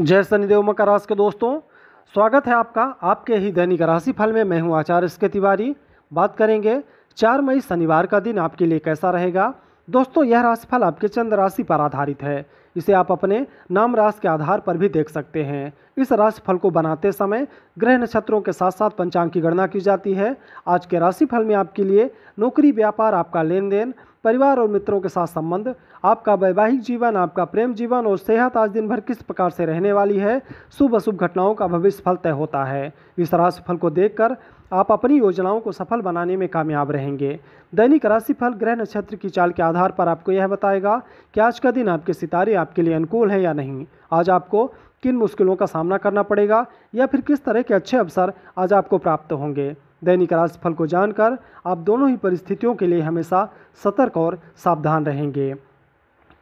जय शनिदेव मकर राशि के दोस्तों स्वागत है आपका आपके ही दैनिक राशिफल में मैं हूं आचार्य इसके तिवारी बात करेंगे चार मई शनिवार का दिन आपके लिए कैसा रहेगा दोस्तों यह राशिफल आपके चंद्र राशि पर आधारित है इसे आप अपने नाम राशि के आधार पर भी देख सकते हैं इस राशिफल को बनाते समय ग्रह नक्षत्रों के साथ साथ पंचांग की गणना की जाती है आज के राशिफल में आपके लिए नौकरी व्यापार आपका लेन देन परिवार और मित्रों के साथ संबंध आपका वैवाहिक जीवन आपका प्रेम जीवन और सेहत आज दिन भर किस प्रकार से रहने वाली है शुभ अशुभ घटनाओं का भविष्य फल तय होता है इस राशिफल को देखकर आप अपनी योजनाओं को सफल बनाने में कामयाब रहेंगे दैनिक राशिफल ग्रह नक्षत्र की चाल के आधार पर आपको यह बताएगा कि आज का दिन आपके सितारे आपके लिए अनुकूल है या नहीं आज आपको किन मुश्किलों का सामना करना पड़ेगा या फिर किस तरह के अच्छे अवसर आज आपको प्राप्त होंगे दैनिक राशिफल को जानकर आप दोनों ही परिस्थितियों के लिए हमेशा सतर्क और सावधान रहेंगे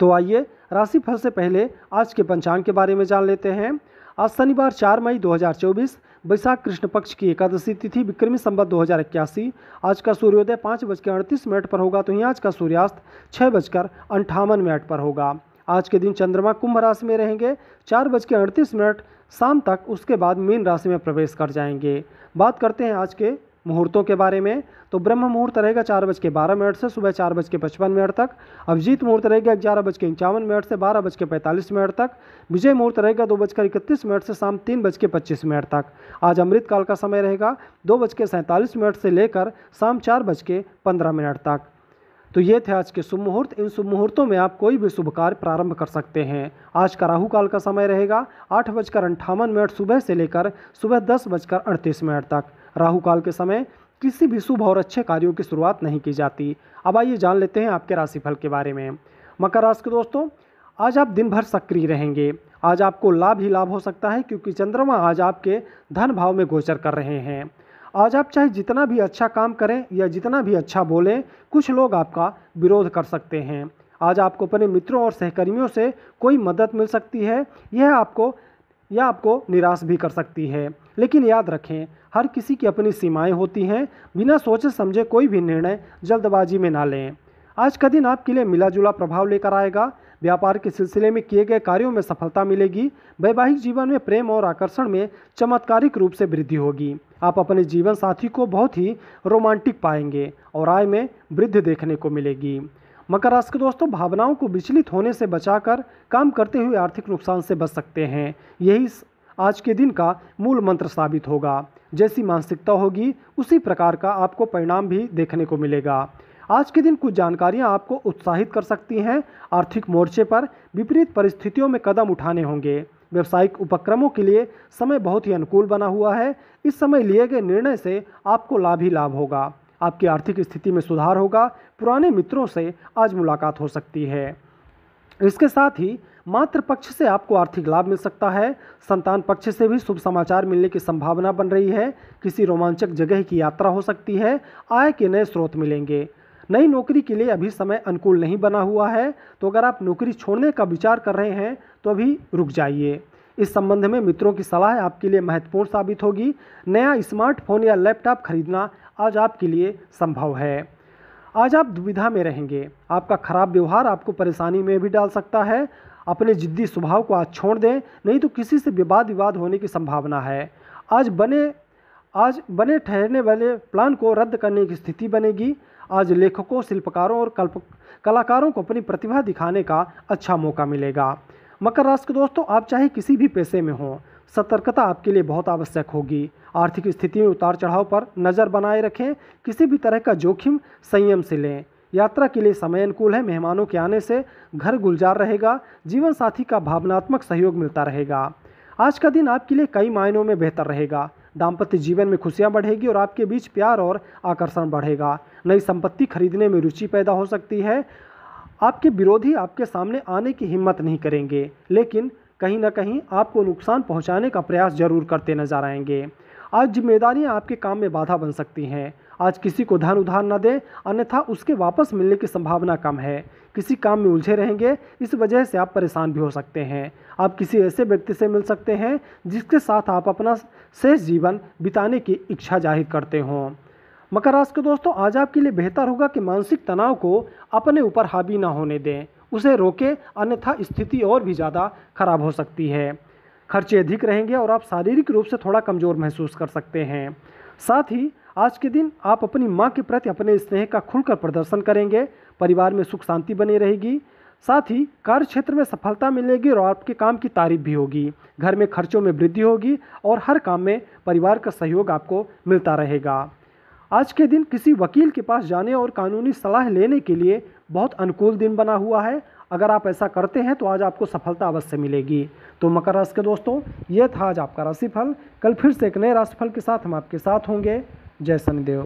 तो आइए राशिफल से पहले आज के पंचांग के बारे में जान लेते हैं आज शनिवार 4 मई 2024 वैशाख कृष्ण पक्ष की एकादशी तिथि विक्रमी संबत दो हज़ार इक्यासी आज का सूर्योदय पाँच बजकर अड़तीस मिनट पर होगा तो ही आज का सूर्यास्त छः बजकर अंठावन मिनट पर होगा आज के दिन चंद्रमा कुंभ राशि में रहेंगे चार बज के अड़तीस मिनट शाम तक उसके बाद मीन राशि में प्रवेश कर जाएंगे बात करते हैं आज के मुहूर्तों के बारे में तो ब्रह्म मुहूर्त रहेगा चार बज के बारह मिनट से सुबह चार बज के पचपन मिनट तक अभिजीत मुहूर्त रहेगा ग्यारह बज के इक्यावन मिनट से बारह बज के पैंतालीस मिनट तक विजय मुहूर्त रहेगा दो बजकर इकतीस मिनट से शाम तीन बज के पच्चीस मिनट तक आज अमृत काल का समय रहेगा दो बज के सैंतालीस मिनट से लेकर शाम चार बज के पंद्रह मिनट तक तो ये थे आज के शुभ मुहूर्त इन शुभ मुहूर्तों में आप कोई भी शुभ कार्य प्रारंभ कर सकते हैं आज का राहु काल का समय रहेगा आठ बजकर अंठावन मिनट सुबह से लेकर सुबह दस बजकर अड़तीस मिनट तक राहु काल के समय किसी भी शुभ और अच्छे कार्यों की शुरुआत नहीं की जाती अब आइए जान लेते हैं आपके राशिफल के बारे में मकर राशि के दोस्तों आज आप दिन भर सक्रिय रहेंगे आज आपको लाभ ही लाभ हो सकता है क्योंकि चंद्रमा आज आपके धन भाव में गोचर कर रहे हैं आज आप चाहे जितना भी अच्छा काम करें या जितना भी अच्छा बोलें कुछ लोग आपका विरोध कर सकते हैं आज आपको अपने मित्रों और सहकर्मियों से कोई मदद मिल सकती है यह आपको या आपको निराश भी कर सकती है लेकिन याद रखें हर किसी की अपनी सीमाएं होती हैं बिना सोचे समझे कोई भी निर्णय जल्दबाजी में ना लें आज का दिन आपके लिए मिला जुला प्रभाव लेकर आएगा व्यापार के सिलसिले में किए गए कार्यों में सफलता मिलेगी वैवाहिक जीवन में प्रेम और आकर्षण में चमत्कारिक रूप से वृद्धि होगी आप अपने जीवन साथी को बहुत ही रोमांटिक पाएंगे और आय में वृद्धि देखने को मिलेगी मकर राशि के दोस्तों भावनाओं को विचलित होने से बचाकर काम करते हुए आर्थिक नुकसान से बच सकते हैं यही आज के दिन का मूल मंत्र साबित होगा जैसी मानसिकता होगी उसी प्रकार का आपको परिणाम भी देखने को मिलेगा आज के दिन कुछ जानकारियां आपको उत्साहित कर सकती हैं आर्थिक मोर्चे पर विपरीत परिस्थितियों में कदम उठाने होंगे व्यवसायिक उपक्रमों के लिए समय बहुत ही अनुकूल बना हुआ है इस समय लिए गए निर्णय से आपको लाभ ही लाभ होगा आपकी आर्थिक स्थिति में सुधार होगा पुराने मित्रों से आज मुलाकात हो सकती है इसके साथ ही मात्र पक्ष से आपको आर्थिक लाभ मिल सकता है संतान पक्ष से भी शुभ समाचार मिलने की संभावना बन रही है किसी रोमांचक जगह की यात्रा हो सकती है आय के नए स्रोत मिलेंगे नई नौकरी के लिए अभी समय अनुकूल नहीं बना हुआ है तो अगर आप नौकरी छोड़ने का विचार कर रहे हैं तो अभी रुक जाइए इस संबंध में मित्रों की सलाह आपके लिए महत्वपूर्ण साबित होगी नया स्मार्टफोन या लैपटॉप खरीदना आज आपके लिए संभव है आज आप दुविधा में रहेंगे आपका खराब व्यवहार आपको परेशानी में भी डाल सकता है अपने जिद्दी स्वभाव को आज छोड़ दें नहीं तो किसी से विवाद विवाद होने की संभावना है आज बने आज बने ठहरने वाले प्लान को रद्द करने की स्थिति बनेगी आज लेखकों शिल्पकारों और कल्प कलाकारों को अपनी प्रतिभा दिखाने का अच्छा मौका मिलेगा मकर राशि के दोस्तों आप चाहे किसी भी पैसे में हों सतर्कता आपके लिए बहुत आवश्यक होगी आर्थिक स्थिति में उतार चढ़ाव पर नज़र बनाए रखें किसी भी तरह का जोखिम संयम से लें यात्रा के लिए समय अनुकूल है मेहमानों के आने से घर गुलजार रहेगा जीवन साथी का भावनात्मक सहयोग मिलता रहेगा आज का दिन आपके लिए कई मायनों में बेहतर रहेगा दाम्पत्य जीवन में खुशियाँ बढ़ेगी और आपके बीच प्यार और आकर्षण बढ़ेगा नई संपत्ति खरीदने में रुचि पैदा हो सकती है आपके विरोधी आपके सामने आने की हिम्मत नहीं करेंगे लेकिन कहीं ना कहीं आपको नुकसान पहुंचाने का प्रयास जरूर करते नजर आएंगे आज जिम्मेदारियां आपके काम में बाधा बन सकती हैं आज किसी को धन उधार न दें अन्यथा उसके वापस मिलने की संभावना कम है किसी काम में उलझे रहेंगे इस वजह से आप परेशान भी हो सकते हैं आप किसी ऐसे व्यक्ति से मिल सकते हैं जिसके साथ आप अपना शेष जीवन बिताने की इच्छा जाहिर करते हों मकर राशि के दोस्तों आज आपके लिए बेहतर होगा कि मानसिक तनाव को अपने ऊपर हावी ना होने दें उसे रोके अन्यथा स्थिति और भी ज़्यादा खराब हो सकती है खर्चे अधिक रहेंगे और आप शारीरिक रूप से थोड़ा कमज़ोर महसूस कर सकते हैं साथ ही आज के दिन आप अपनी माँ के प्रति अपने स्नेह का खुलकर प्रदर्शन करेंगे परिवार में सुख शांति बनी रहेगी साथ ही कार्य क्षेत्र में सफलता मिलेगी और आपके काम की तारीफ भी होगी घर में खर्चों में वृद्धि होगी और हर काम में परिवार का सहयोग आपको मिलता रहेगा आज के दिन किसी वकील के पास जाने और कानूनी सलाह लेने के लिए बहुत अनुकूल दिन बना हुआ है अगर आप ऐसा करते हैं तो आज आपको सफलता अवश्य मिलेगी तो मकर राशि के दोस्तों ये था आज आपका राशिफल कल फिर से एक नए राशिफल के साथ हम आपके साथ होंगे जय शनिदेव